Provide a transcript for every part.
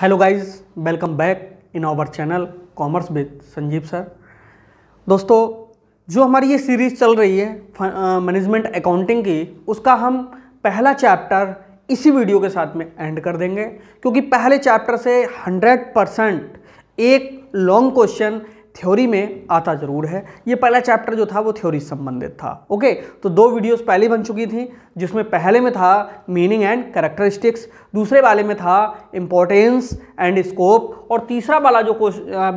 hello guys welcome back in our channel commerce with Sanjeev sir दोस्तों जो हमारी ये सीरीज चल रही है मैनेजमेंट अकाउंटिंग की उसका हम पहला चैप्टर इसी वीडियो के साथ में एंड कर देंगे क्योंकि पहले चैप्टर से 100 परसेंट एक लॉन्ग क्वेश्चन थ्योरी में आता जरूर है ये पहला चैप्टर जो था वो थ्योरी संबंधित था ओके तो दो वीडियोस पहले बन चुकी थी जिसमें पहले में था मीनिंग एंड करेक्टरिस्टिक्स दूसरे वाले में था इम्पोर्टेंस एंड स्कोप और तीसरा वाला जो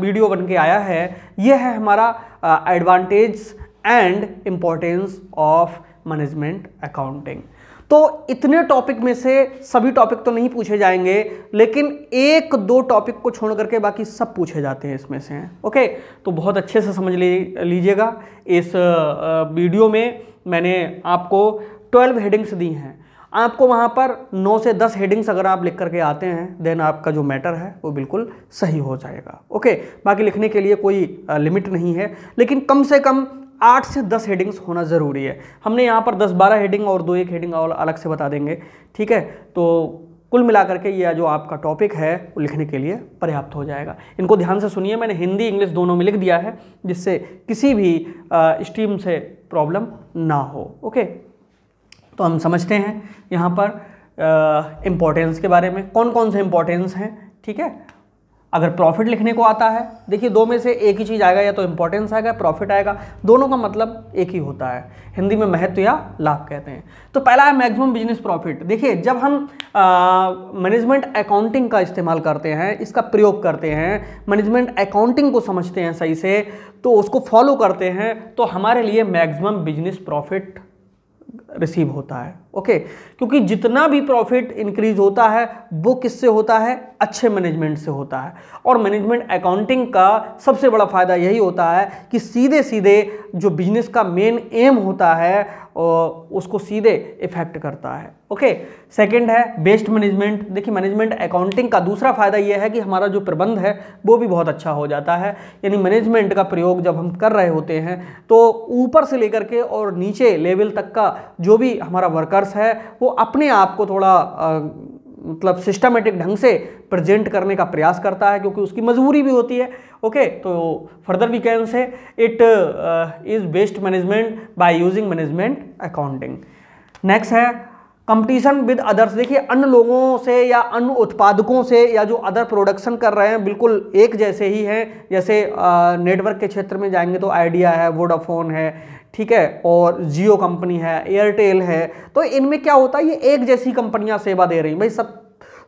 वीडियो बन के आया है ये है हमारा advantage and importance of management accounting तो इतने टॉपिक में से सभी टॉपिक तो नहीं पूछे जाएंगे लेकिन एक दो टॉपिक को छोड़ करके बाकी सब पूछे जाते हैं इसमें से ओके तो बहुत अच्छे से समझ लीजिएगा इस वीडियो में मैंने आपको ट्वेल्व हेडिंग्स दी हैं आपको वहाँ पर नौ से दस हेडिंग्स अगर आप लिख करके आते हैं देन आपका जो मैटर है वो बिल्कुल सही हो जाएगा ओके बाकी लिखने के लिए कोई लिमिट नहीं है लेकिन कम से कम आठ से दस हेडिंग्स होना ज़रूरी है हमने यहाँ पर दस बारह हेडिंग और दो एक हेडिंग और अलग से बता देंगे ठीक है तो कुल मिलाकर के ये जो आपका टॉपिक है वो लिखने के लिए पर्याप्त हो जाएगा इनको ध्यान से सुनिए मैंने हिंदी इंग्लिश दोनों में लिख दिया है जिससे किसी भी स्ट्रीम से प्रॉब्लम ना हो ओके तो हम समझते हैं यहाँ पर इम्पोर्टेंस के बारे में कौन कौन से इम्पोर्टेंस हैं ठीक है अगर प्रॉफिट लिखने को आता है देखिए दो में से एक ही चीज़ आएगा या तो इम्पोर्टेंस आएगा प्रॉफिट आएगा दोनों का मतलब एक ही होता है हिंदी में महत्व या लाभ कहते हैं तो पहला है मैक्सिमम बिजनेस प्रॉफिट देखिए जब हम मैनेजमेंट अकाउंटिंग का इस्तेमाल करते हैं इसका प्रयोग करते हैं मैनेजमेंट अकाउंटिंग को समझते हैं सही से तो उसको फॉलो करते हैं तो हमारे लिए मैक्सिमम बिजनेस प्रॉफिट रिसीव होता है ओके क्योंकि जितना भी प्रॉफिट इंक्रीज होता है वो किससे होता है अच्छे मैनेजमेंट से होता है और मैनेजमेंट अकाउंटिंग का सबसे बड़ा फ़ायदा यही होता है कि सीधे सीधे जो बिजनेस का मेन एम होता है उसको सीधे इफेक्ट करता है ओके सेकंड है बेस्ट मैनेजमेंट देखिए मैनेजमेंट अकाउंटिंग का दूसरा फायदा यह है कि हमारा जो प्रबंध है वो भी बहुत अच्छा हो जाता है यानी मैनेजमेंट का प्रयोग जब हम कर रहे होते हैं तो ऊपर से लेकर के और नीचे लेवल तक का जो भी हमारा वर्कर्स है वो अपने आप को थोड़ा आ, मतलब सिस्टमेटिक ढंग से प्रेजेंट करने का प्रयास करता है क्योंकि उसकी मजबूरी भी होती है ओके तो further we can say it is best management by using management accounting next है कंपटीशन विद अदर्स देखिए अन्य लोगों से या अन्य उत्पादकों से या जो अदर प्रोडक्शन कर रहे हैं बिल्कुल एक जैसे ही हैं जैसे नेटवर्क के क्षेत्र में जाएंगे तो आइडिया है वोडाफोन है ठीक है और जियो कंपनी है एयरटेल है तो इनमें क्या होता है ये एक जैसी कंपनियां सेवा दे रही हैं भाई सब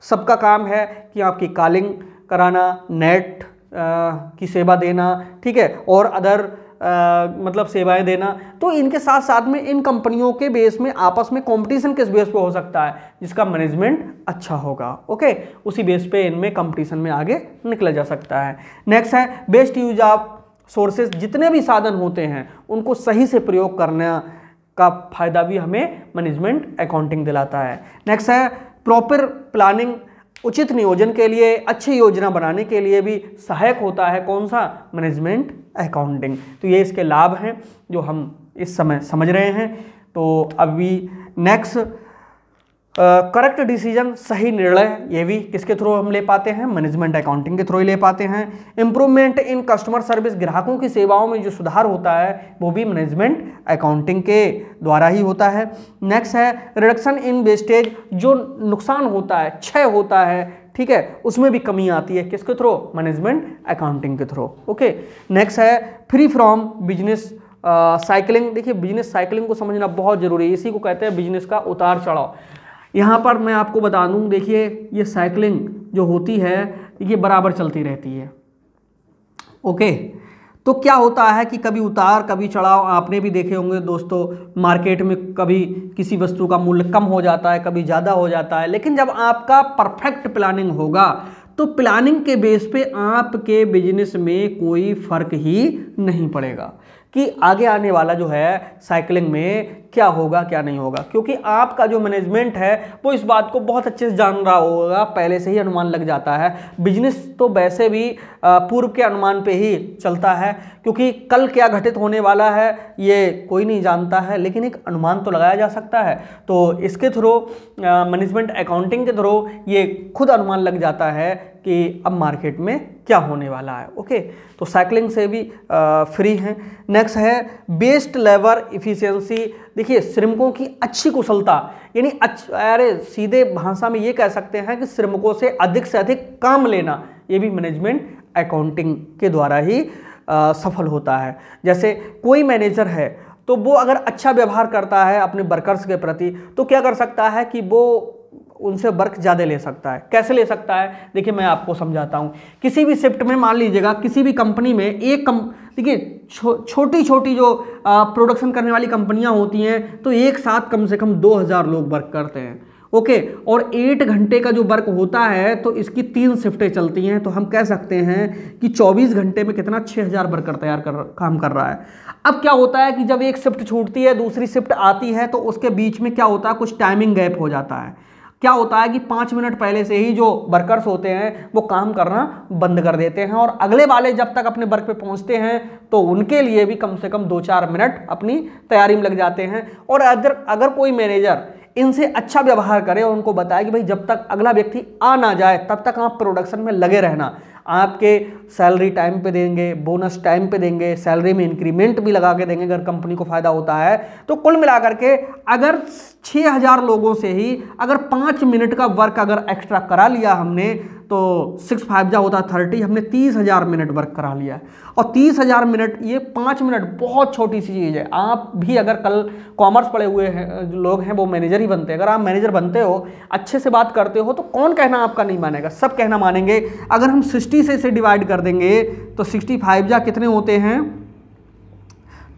सबका काम है कि आपकी कॉलिंग कराना नेट आ, की सेवा देना ठीक है और अदर मतलब सेवाएं देना तो इनके साथ साथ में इन कंपनियों के बेस में आपस में कंपटीशन किस बेस पे हो सकता है जिसका मैनेजमेंट अच्छा होगा ओके उसी बेस पे इनमें कंपटीशन में आगे निकला जा सकता है नेक्स्ट है बेस्ट यूज ऑफ सोर्सेज जितने भी साधन होते हैं उनको सही से प्रयोग करना का फायदा भी हमें मैनेजमेंट अकाउंटिंग दिलाता है नेक्स्ट है प्रॉपर प्लानिंग उचित नियोजन के लिए अच्छी योजना बनाने के लिए भी सहायक होता है कौन सा मैनेजमेंट अकाउंटिंग तो ये इसके लाभ हैं जो हम इस समय समझ रहे हैं तो अभी नेक्स्ट करेक्ट uh, डिसीजन सही निर्णय ये भी किसके थ्रू हम ले पाते हैं मैनेजमेंट अकाउंटिंग के थ्रू ही ले पाते हैं इम्प्रूवमेंट इन कस्टमर सर्विस ग्राहकों की सेवाओं में जो सुधार होता है वो भी मैनेजमेंट अकाउंटिंग के द्वारा ही होता है नेक्स्ट है रिडक्शन इन वेस्टेज जो नुकसान होता है क्षय होता है ठीक है उसमें भी कमी आती है किसके थ्रू मैनेजमेंट अकाउंटिंग के थ्रू ओके नेक्स्ट है फ्री फ्रॉम बिजनेस साइकिलिंग देखिए बिजनेस साइकिलिंग को समझना बहुत जरूरी है इसी को कहते हैं बिजनेस का उतार चढ़ाव यहाँ पर मैं आपको बता दूँ देखिए ये साइकिलिंग जो होती है ये बराबर चलती रहती है ओके तो क्या होता है कि कभी उतार कभी चढ़ाव आपने भी देखे होंगे दोस्तों मार्केट में कभी किसी वस्तु का मूल्य कम हो जाता है कभी ज़्यादा हो जाता है लेकिन जब आपका परफेक्ट प्लानिंग होगा तो प्लानिंग के बेस पे आपके बिजनेस में कोई फ़र्क ही नहीं पड़ेगा कि आगे आने वाला जो है साइकिलिंग में क्या होगा क्या नहीं होगा क्योंकि आपका जो मैनेजमेंट है वो इस बात को बहुत अच्छे से जान रहा होगा पहले से ही अनुमान लग जाता है बिजनेस तो वैसे भी पूर्व के अनुमान पे ही चलता है क्योंकि कल क्या घटित होने वाला है ये कोई नहीं जानता है लेकिन एक अनुमान तो लगाया जा सकता है तो इसके थ्रू मैनेजमेंट अकाउंटिंग के थ्रू ये खुद अनुमान लग जाता है कि अब मार्केट में क्या होने वाला है ओके तो साइकिलिंग से भी आ, फ्री हैं नेक्स्ट है बेस्ट लेबर इफ़िशियंसी देखिए श्रमिकों की अच्छी कुशलता यानी अच्छा अरे सीधे भाषा में ये कह सकते हैं कि श्रमिकों से अधिक से अधिक काम लेना ये भी मैनेजमेंट अकाउंटिंग के द्वारा ही आ, सफल होता है जैसे कोई मैनेजर है तो वो अगर अच्छा व्यवहार करता है अपने वर्कर्स के प्रति तो क्या कर सकता है कि वो उनसे वर्क ज़्यादा ले सकता है कैसे ले सकता है देखिए मैं आपको समझाता हूँ किसी भी शिफ्ट में मान लीजिएगा किसी भी कंपनी में एक कम देखिए छो, छोटी छोटी जो प्रोडक्शन करने वाली कंपनियाँ होती हैं तो एक साथ कम से कम हज़ार लोग वर्क करते हैं ओके okay, और एट घंटे का जो वर्क होता है तो इसकी तीन शिफ्टें चलती हैं तो हम कह सकते हैं कि 24 घंटे में कितना 6000 हज़ार वर्कर तैयार कर काम कर रहा है अब क्या होता है कि जब एक शिफ्ट छूटती है दूसरी शिफ्ट आती है तो उसके बीच में क्या होता है कुछ टाइमिंग गैप हो जाता है क्या होता है कि पाँच मिनट पहले से ही जो वर्कर्स होते हैं वो काम करना बंद कर देते हैं और अगले वाले जब तक अपने वर्क पे पहुंचते हैं तो उनके लिए भी कम से कम दो चार मिनट अपनी तैयारी में लग जाते हैं और अगर अगर कोई मैनेजर इनसे अच्छा व्यवहार करे और उनको बताए कि भाई जब तक अगला व्यक्ति आ ना जाए तब तक आप प्रोडक्शन में लगे रहना आपके सैलरी टाइम पे देंगे बोनस टाइम पे देंगे सैलरी में इंक्रीमेंट भी लगा के देंगे अगर कंपनी को फ़ायदा होता है तो कुल मिलाकर के अगर 6000 लोगों से ही अगर पाँच मिनट का वर्क अगर एक्स्ट्रा करा लिया हमने तो सिक्स फाइव जा होता है थर्टी हमने तीस हज़ार मिनट वर्क करा लिया है और तीस हज़ार मिनट ये पाँच मिनट बहुत छोटी सी चीज़ है आप भी अगर कल कॉमर्स पढ़े हुए हैं जो लोग हैं वो मैनेजर ही बनते हैं अगर आप मैनेजर बनते हो अच्छे से बात करते हो तो कौन कहना आपका नहीं मानेगा सब कहना मानेंगे अगर हम सिक्सटी से इसे डिवाइड कर देंगे तो सिक्सटी फाइव जा कितने होते हैं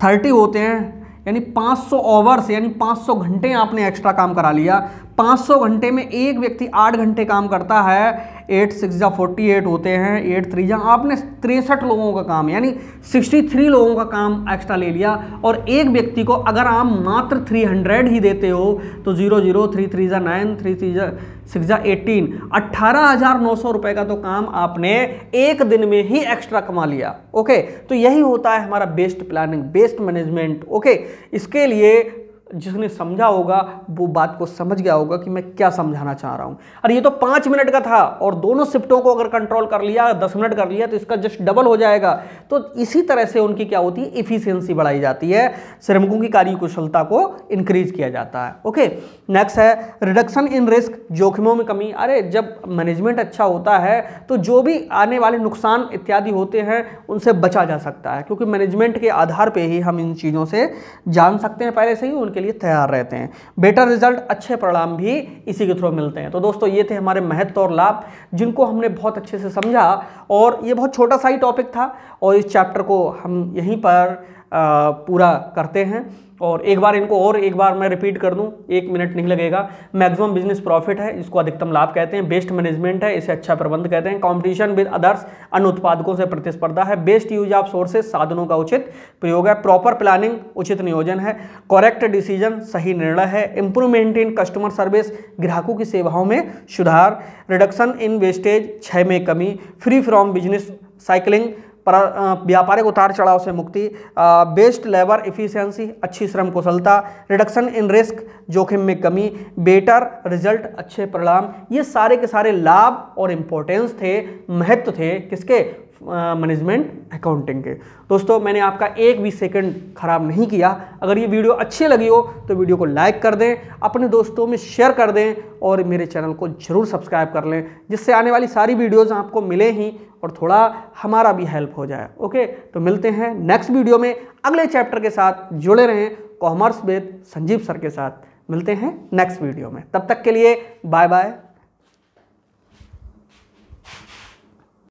थर्टी होते हैं यानी 500 ओवर्स यानी 500 घंटे आपने एक्स्ट्रा काम करा लिया 500 घंटे में एक व्यक्ति आठ घंटे काम करता है एट सिक्स या फोर्टी एट होते हैं एट थ्री या आपने तिरसठ लोगों का काम यानी 63 लोगों का काम एक्स्ट्रा ले लिया और एक व्यक्ति को अगर आप मात्र 300 ही देते हो तो जीरो जीरो थ्री थ्री ज़ा नाइन थ्री थ्री ज़ा सिक्स एटीन अट्ठारह हजार नौ सौ रुपए का तो काम आपने एक दिन में ही एक्स्ट्रा कमा लिया ओके तो यही होता है हमारा best planning best management okay इसके लिए जिसने समझा होगा वो बात को समझ गया होगा कि मैं क्या समझाना चाह रहा हूँ अरे ये तो पाँच मिनट का था और दोनों शिफ्टों को अगर कंट्रोल कर लिया दस मिनट कर लिया तो इसका जस्ट डबल हो जाएगा तो इसी तरह से उनकी क्या होती है इफिशियंसी बढ़ाई जाती है श्रमिकों की कार्य कुशलता को इंक्रीज किया जाता है ओके नेक्स्ट है रिडक्शन इन रिस्क जोखिमों में कमी अरे जब मैनेजमेंट अच्छा होता है तो जो भी आने वाले नुकसान इत्यादि होते हैं उनसे बचा जा सकता है क्योंकि मैनेजमेंट के आधार पर ही हम इन चीज़ों से जान सकते हैं पहले से ही उनके लिए तैयार रहते हैं बेटर रिजल्ट अच्छे परिणाम भी इसी के थ्रू मिलते हैं तो दोस्तों ये थे हमारे महत्व और लाभ जिनको हमने बहुत अच्छे से समझा और ये बहुत छोटा सा ही टॉपिक था और इस चैप्टर को हम यहीं पर पूरा करते हैं और एक बार इनको और एक बार मैं रिपीट कर दूं एक मिनट नहीं लगेगा मैक्सिमम बिजनेस प्रॉफिट है इसको अधिकतम लाभ कहते हैं बेस्ट मैनेजमेंट है इसे अच्छा प्रबंध कहते हैं कंपटीशन विद अदर्स अन्य उत्पादकों से प्रतिस्पर्धा है बेस्ट यूज ऑफ सोर्सेस साधनों का उचित प्रयोग है प्रॉपर प्लानिंग उचित नियोजन है करेक्ट डिसीजन सही निर्णय है इंप्रूवमेंट इन कस्टमर सर्विस ग्राहकों की सेवाओं में सुधार रिडक्शन इन वेस्टेज छः में कमी फ्री फ्रॉम बिजनेस साइकिलिंग व्यापारिक उतार चढ़ाव से मुक्ति बेस्ट लेबर इफिशियंसी अच्छी श्रम कुशलता रिडक्शन इन रिस्क जोखिम में कमी बेटर रिजल्ट अच्छे परिणाम ये सारे के सारे लाभ और इम्पोर्टेंस थे महत्व थे किसके मैनेजमेंट अकाउंटिंग के दोस्तों मैंने आपका एक भी सेकंड ख़राब नहीं किया अगर ये वीडियो अच्छी लगी हो तो वीडियो को लाइक कर दें अपने दोस्तों में शेयर कर दें और मेरे चैनल को ज़रूर सब्सक्राइब कर लें जिससे आने वाली सारी वीडियोज़ आपको मिले ही और थोड़ा हमारा भी हेल्प हो जाए ओके तो मिलते हैं नेक्स्ट वीडियो में अगले चैप्टर के साथ जुड़े रहें कॉमर्स वेद संजीव सर के साथ मिलते हैं नेक्स्ट वीडियो में तब तक के लिए बाय बाय